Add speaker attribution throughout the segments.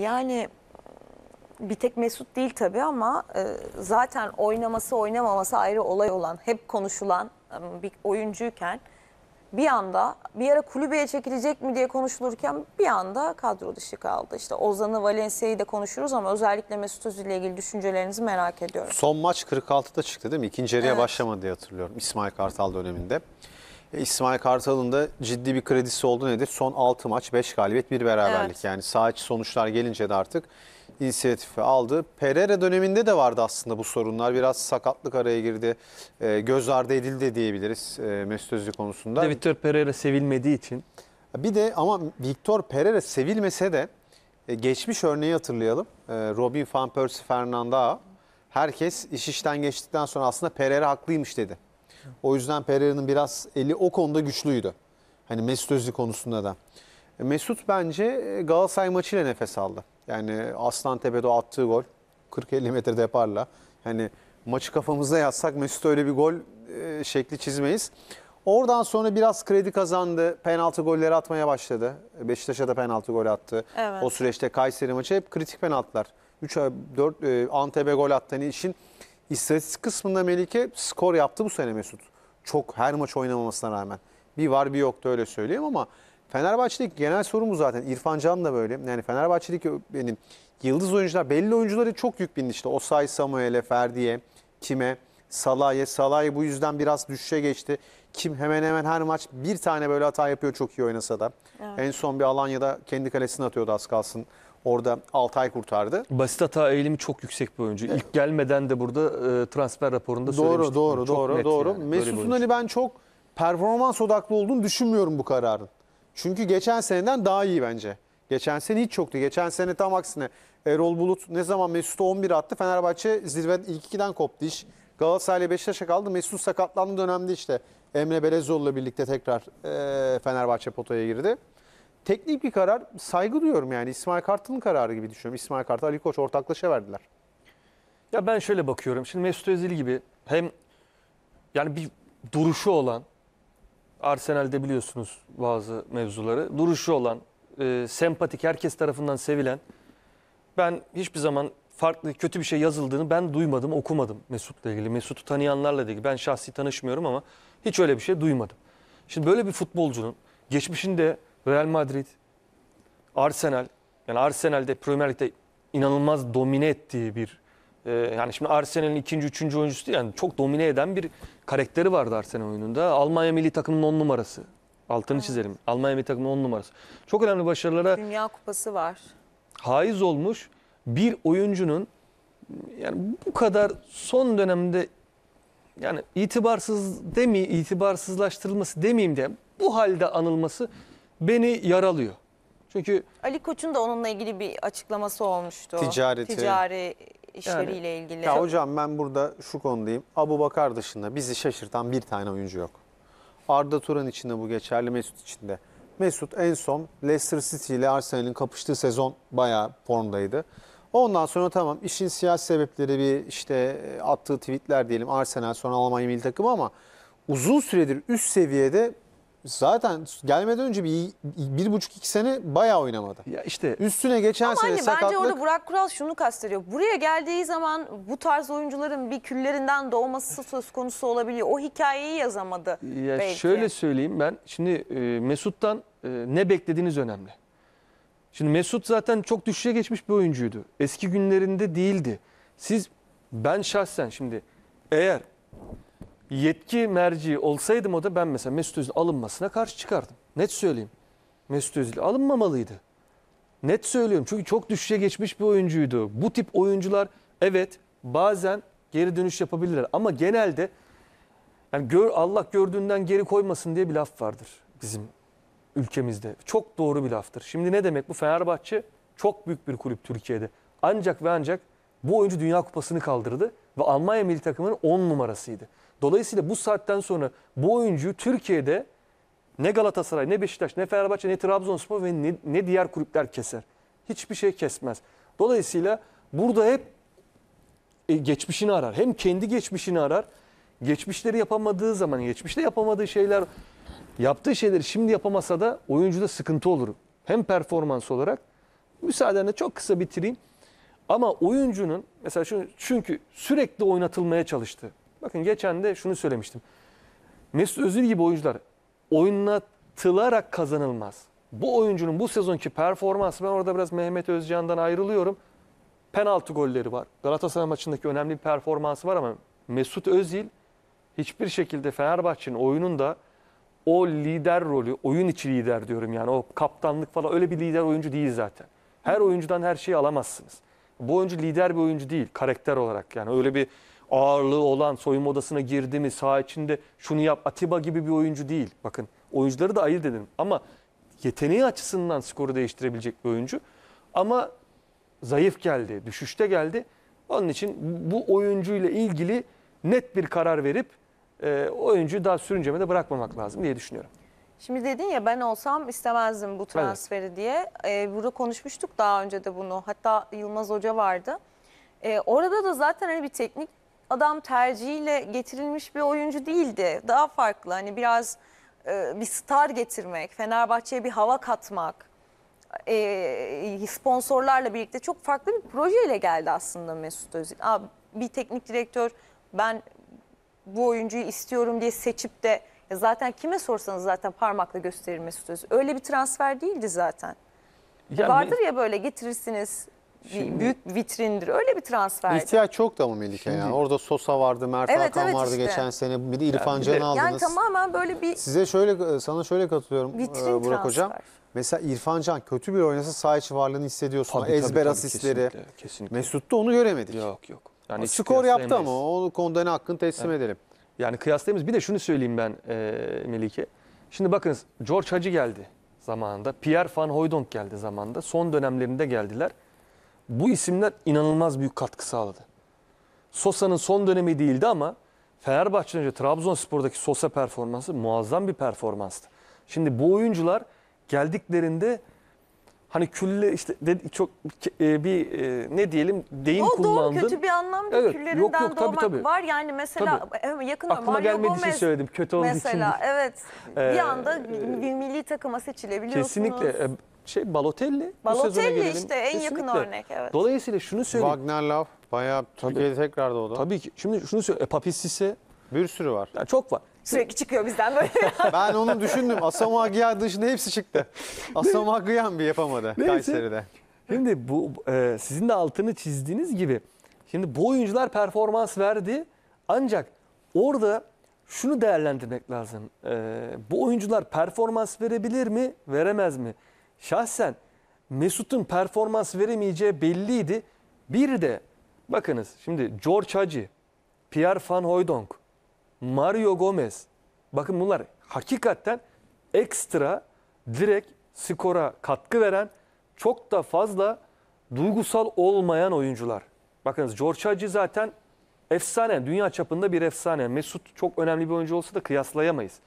Speaker 1: Yani bir tek Mesut değil tabii ama e, zaten oynaması oynamaması ayrı olay olan, hep konuşulan e, bir oyuncuyken bir anda bir ara kulübeye çekilecek mi diye konuşulurken bir anda kadro dışı kaldı. İşte Ozan'ı, Valencia'yı da konuşuruz ama özellikle Mesut Özil ile ilgili düşüncelerinizi merak ediyorum.
Speaker 2: Son maç 46'da çıktı değil mi? İkinci yarıya evet. başlamadı diye hatırlıyorum İsmail Kartal döneminde. İsmail Kartal'ın da ciddi bir kredisi oldu nedir? Son 6 maç 5 galibiyet 1 beraberlik. Evet. Yani sağ içi sonuçlar gelince de artık inisiyatifi aldı. Pereira döneminde de vardı aslında bu sorunlar. Biraz sakatlık araya girdi. E, göz ardı edildi diyebiliriz e, Mesut Özil konusunda. De Victor Pereira sevilmediği için. Bir de ama Victor Pereira sevilmese de e, geçmiş örneği hatırlayalım. E, Robin van Persie Fernanda herkes iş işten geçtikten sonra aslında Pereira haklıymış dedi. O yüzden Pereira'nın biraz eli o konuda güçlüydü. Hani Mesut Özil konusunda da. E, Mesut bence e, Galatasaray maçıyla nefes aldı. Yani Aslan Tepe'de o attığı gol 40-50 metre deparla. Hani maçı kafamızda yazsak Mesut öyle bir gol e, şekli çizmeyiz. Oradan sonra biraz kredi kazandı. Penaltı golleri atmaya başladı. Beşiktaş'a da penaltı gol attı. Evet. O süreçte Kayseri maçı hep kritik penaltılar. 3 4 e, Antep'e gol attı. Hani İstatistik kısmında Melike skor yaptı bu sene Mesut. Çok her maç oynamamasına rağmen. Bir var bir yoktu öyle söyleyeyim ama Fenerbahçe'deki genel sorun zaten. İrfan Can da böyle. Yani Fenerbahçe'deki benim yıldız oyuncular belli oyuncuları çok yük bindi işte. Osay Samuel'e, Ferdi'ye, Kime, Salah'ya. Salah'ı bu yüzden biraz düşüşe geçti. Kim hemen hemen her maç bir tane böyle hata yapıyor çok iyi oynasa da. Evet. En son bir Alanya'da kendi kalesini atıyordu az kalsın.
Speaker 3: Orada Altay kurtardı. Basit hata eğilimi çok yüksek bir oyuncu. Evet. İlk gelmeden de burada e, transfer raporunda doğru, Doğru, çok doğru, doğru. Yani. Mesut'un Ali
Speaker 2: ben çok performans odaklı olduğunu düşünmüyorum bu kararın. Çünkü geçen seneden daha iyi bence. Geçen sene hiç yoktu. Geçen sene tam aksine Erol Bulut ne zaman Mesut'u 11 attı. Fenerbahçe zirveden ilk ikiden koptu iş. Galatasaray'la Beşiktaş'a kaldı. Mesut sakatlandı dönemde işte Emre Belezoğlu'la birlikte tekrar e, Fenerbahçe potaya girdi teknik bir karar saygı duyuyorum yani İsmail Kartal'ın
Speaker 3: kararı gibi düşünüyorum. İsmail Kartal, Ali Koç ortaklaşa verdiler. Ya ben şöyle bakıyorum. Şimdi Mesut Özil gibi hem yani bir duruşu olan Arsenal'de biliyorsunuz bazı mevzuları. Duruşu olan, e, sempatik, herkes tarafından sevilen. Ben hiçbir zaman farklı kötü bir şey yazıldığını ben duymadım, okumadım Mesut'la ilgili. Mesut'u tanıyanlarla ilgili. Ben şahsi tanışmıyorum ama hiç öyle bir şey duymadım. Şimdi böyle bir futbolcunun geçmişinde Real Madrid, Arsenal. Yani Arsenal'de Premier Lig'de inanılmaz domine ettiği bir e, yani şimdi Arsenal'in ikinci, üçüncü oyuncusu değil. Yani çok domine eden bir karakteri vardı Arsenal oyununda. Almanya milli takımının on numarası. Altını evet. çizelim. Almanya milli takımının on numarası. Çok önemli başarılara... Dünya
Speaker 1: Kupası var.
Speaker 3: Haiz olmuş bir oyuncunun yani bu kadar son dönemde yani itibarsız demi itibarsızlaştırılması demeyeyim de bu halde anılması beni yaralıyor. Çünkü
Speaker 1: Ali Koç'un da onunla ilgili bir açıklaması olmuştu. Ticareti. Ticari işleriyle yani, ilgili. Ya
Speaker 3: hocam ben burada şu
Speaker 2: konudayım. Abu Bakar dışında bizi şaşırtan bir tane oyuncu yok. Arda Turan içinde, bu geçerli Mesut içinde. Mesut en son Leicester City ile Arsenal'in kapıştığı sezon bayağı formdaydı. Ondan sonra tamam işin siyasi sebepleri bir işte e, attığı tweetler diyelim Arsenal sonra Almanya milli takımı ama uzun süredir üst seviyede zaten gelmeden önce bir, bir buçuk iki sene bayağı oynamadı. Ya işte üstüne geçen Ama sene
Speaker 1: anne, hani sakatlık. Bence orada Burak Kural şunu kastediyor. Buraya geldiği zaman bu tarz oyuncuların bir küllerinden doğması söz konusu olabiliyor. O hikayeyi yazamadı. Ya belki. şöyle
Speaker 3: söyleyeyim ben. Şimdi e, Mesut'tan e, ne beklediğiniz önemli. Şimdi Mesut zaten çok düşüşe geçmiş bir oyuncuydu. Eski günlerinde değildi. Siz ben şahsen şimdi eğer yetki merci olsaydım o da ben mesela Mesut Özil alınmasına karşı çıkardım. Net söyleyeyim. Mesut Özil alınmamalıydı. Net söylüyorum çünkü çok düşüşe geçmiş bir oyuncuydu. Bu tip oyuncular evet bazen geri dönüş yapabilirler ama genelde yani gör, Allah gördüğünden geri koymasın diye bir laf vardır bizim ülkemizde. Çok doğru bir laftır. Şimdi ne demek bu? Fenerbahçe çok büyük bir kulüp Türkiye'de. Ancak ve ancak bu oyuncu Dünya Kupası'nı kaldırdı ve Almanya milli takımının 10 numarasıydı. Dolayısıyla bu saatten sonra bu oyuncu Türkiye'de ne Galatasaray, ne Beşiktaş, ne Fenerbahçe, ne Trabzonspor ve ne, ne diğer kulüpler keser. Hiçbir şey kesmez. Dolayısıyla burada hep e, geçmişini arar. Hem kendi geçmişini arar. Geçmişleri yapamadığı zaman, geçmişte yapamadığı şeyler, yaptığı şeyleri şimdi yapamasa da oyuncuda sıkıntı olur. Hem performans olarak. Müsaadenle çok kısa bitireyim. Ama oyuncunun mesela şu, çünkü sürekli oynatılmaya çalıştı. Bakın geçen de şunu söylemiştim. Mesut Özil gibi oyuncular oynatılarak kazanılmaz. Bu oyuncunun bu sezonki performansı ben orada biraz Mehmet Özcan'dan ayrılıyorum. Penaltı golleri var. Galatasaray maçındaki önemli bir performansı var ama Mesut Özil hiçbir şekilde Fenerbahçe'nin oyununda o lider rolü, oyun içi lider diyorum yani o kaptanlık falan öyle bir lider oyuncu değil zaten. Her oyuncudan her şeyi alamazsınız. Bu oyuncu lider bir oyuncu değil karakter olarak yani öyle bir ağırlığı olan soyunma odasına girdi mi saha içinde şunu yap Atiba gibi bir oyuncu değil. Bakın oyuncuları da ayırt edelim ama yeteneği açısından skoru değiştirebilecek bir oyuncu. Ama zayıf geldi, düşüşte geldi. Onun için bu oyuncuyla ilgili net bir karar verip e, oyuncuyu daha sürünceme de bırakmamak lazım diye düşünüyorum.
Speaker 1: Şimdi dedin ya ben olsam istemezdim bu transferi evet. diye. Ee, burada konuşmuştuk daha önce de bunu. Hatta Yılmaz Hoca vardı. Ee, orada da zaten hani bir teknik adam tercihiyle getirilmiş bir oyuncu değildi. Daha farklı hani biraz e, bir star getirmek, Fenerbahçe'ye bir hava katmak, e, e, sponsorlarla birlikte çok farklı bir projeyle geldi aslında Mesut Özil. Aa, bir teknik direktör ben bu oyuncuyu istiyorum diye seçip de zaten kime sorsanız zaten parmakla gösterir Mesut Özil. Öyle bir transfer değildi zaten. Ya Vardır ya böyle getirirsiniz Şimdi, büyük bir vitrindir. Öyle bir transfer. İhtiyaç
Speaker 2: çok da mı Melike ya? Orada Sosa vardı, Mert evet, Hakan evet vardı işte. geçen sene. Bir de İrfan Can'ı aldınız. Yani
Speaker 1: tamamen böyle bir... Size
Speaker 2: şöyle, e, sana şöyle katılıyorum Vitrin e, Burak transfer. Hocam. Mesela İrfan Can kötü bir oynasa sağ içi varlığını hissediyorsun. Tabii, Ezber tabii, tabii, asistleri. Kesinlikle,
Speaker 3: kesinlikle. Mesut'ta onu göremedik. Yok yok. Yani skor yaptı ama o konuda ne hakkını teslim evet. edelim. Yani kıyaslayamayız. Bir de şunu söyleyeyim ben e, Melike. Şimdi bakınız George Hacı geldi zamanında. Pierre Van Hooydonk geldi zamanında. Son dönemlerinde geldiler bu isimler inanılmaz büyük katkı sağladı. Sosa'nın son dönemi değildi ama Fenerbahçe'nin önce Trabzonspor'daki Sosa performansı muazzam bir performanstı. Şimdi bu oyuncular geldiklerinde hani külle işte de, çok e, bir e, ne diyelim deyim o kullandın. O kötü bir anlamda evet, küllerinden yok, yok, tabii, doğmak tabii. var.
Speaker 1: Yani mesela tabii. yakın Aklıma Mario gelmediği Gomez, için söyledim. Kötü olduğu mesela, için. Mesela evet ee, bir anda e, milli takıma seçilebiliyorsunuz. Kesinlikle.
Speaker 3: E, şey Balotelli. Balotelli işte en Kesinlikle.
Speaker 1: yakın örnek. Evet.
Speaker 2: Dolayısıyla şunu söyleyeyim. Wagner Love bayağı Türkiye'de tekrar doğdu. Tabii ki. Şimdi şunu söyleyeyim. E, Papissise. Bir sürü var. Yani çok var.
Speaker 1: Sürekli çıkıyor bizden böyle. ben onu düşündüm.
Speaker 2: Asamo
Speaker 3: Aguiar dışında hepsi çıktı.
Speaker 2: Asamo Aguiar bir yapamadı Neyse. Kayseri'de.
Speaker 3: Şimdi bu e, sizin de altını çizdiğiniz gibi şimdi bu oyuncular performans verdi ancak orada şunu değerlendirmek lazım. E, bu oyuncular performans verebilir mi, veremez mi? şahsen Mesut'un performans veremeyeceği belliydi. Bir de bakınız şimdi George Hagi, Pierre Van Hooijdonk, Mario Gomez. Bakın bunlar hakikaten ekstra direkt skora katkı veren çok da fazla duygusal olmayan oyuncular. Bakınız George Hagi zaten efsane, dünya çapında bir efsane. Mesut çok önemli bir oyuncu olsa da kıyaslayamayız.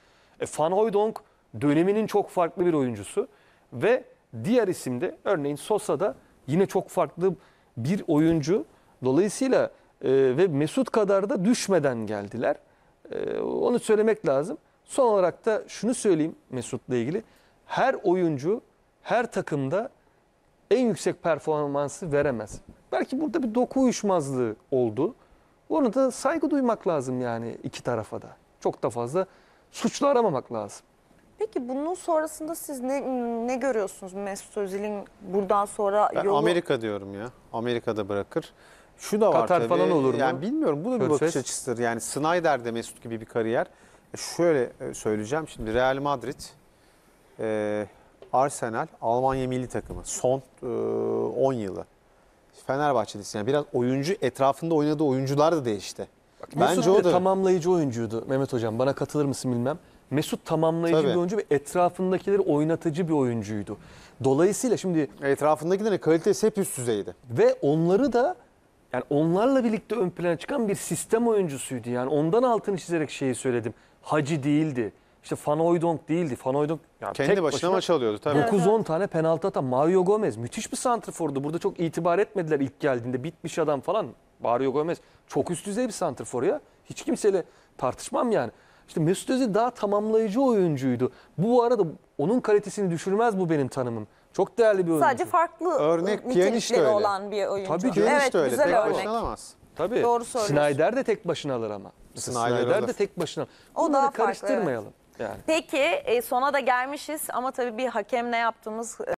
Speaker 3: E, Van Hooijdonk döneminin çok farklı bir oyuncusu. Ve diğer isimde örneğin Sosa'da yine çok farklı bir oyuncu. Dolayısıyla e, ve Mesut kadar da düşmeden geldiler. E, onu söylemek lazım. Son olarak da şunu söyleyeyim Mesut'la ilgili. Her oyuncu her takımda en yüksek performansı veremez. Belki burada bir doku uyuşmazlığı oldu. Onu da saygı duymak lazım yani iki tarafa da. Çok da fazla suçlu aramamak lazım.
Speaker 1: Peki bunun sonrasında siz ne, ne görüyorsunuz Mesut Özil'in buradan sonra ben yolu? Amerika
Speaker 2: diyorum ya. Amerika'da bırakır. Şu da var Katar tabii. falan olur mu? Yani bilmiyorum bu da bir Körfez. bakış açısıdır. Yani Snyder'de Mesut gibi bir kariyer. E, şöyle e, söyleyeceğim şimdi Real Madrid, e, Arsenal, Almanya milli takımı son 10 yılı. Fenerbahçe'desin. Yani biraz oyuncu etrafında oynadığı oyuncular da değişti. Bak, Mesut o da
Speaker 3: tamamlayıcı oyuncuydu Mehmet Hocam. Bana katılır mısın bilmem. Mesut tamamlayıcı Tabii. bir oyuncu ve etrafındakileri oynatıcı bir oyuncuydu. Dolayısıyla şimdi etrafındakilerin kalitesi hep üst düzeydi. Ve onları da yani onlarla birlikte ön plana çıkan bir sistem oyuncusuydu. Yani ondan altını çizerek şeyi söyledim. Hacı değildi. İşte Fanoydonk değildi. Fanoydonk yani kendi başına, başına maç alıyordu tabii. 9-10 tane penaltı atan Mario Gomez müthiş bir santrfordu. Burada çok itibar etmediler ilk geldiğinde. Bitmiş adam falan. Mario Gomez çok üst düzey bir santrfor ya. Hiç kimseyle tartışmam yani. İşte Mesut Özil daha tamamlayıcı oyuncuydu. Bu, arada onun kalitesini düşürmez bu benim tanımım. Çok değerli bir oyuncu. Sadece
Speaker 1: farklı örnek nitelikleri öyle. olan bir e, oyuncu. Tabii ki. Evet, öyle. Güzel Tek örnek. başına alamaz.
Speaker 3: Tabii. Doğru söylüyorsun. Snyder de tek başına alır ama. Snyder, de tek başına.
Speaker 1: O Bunları daha karıştırmayalım. Farklı, evet. yani. Peki e, sona da gelmişiz ama tabii bir hakem ne yaptığımız... E,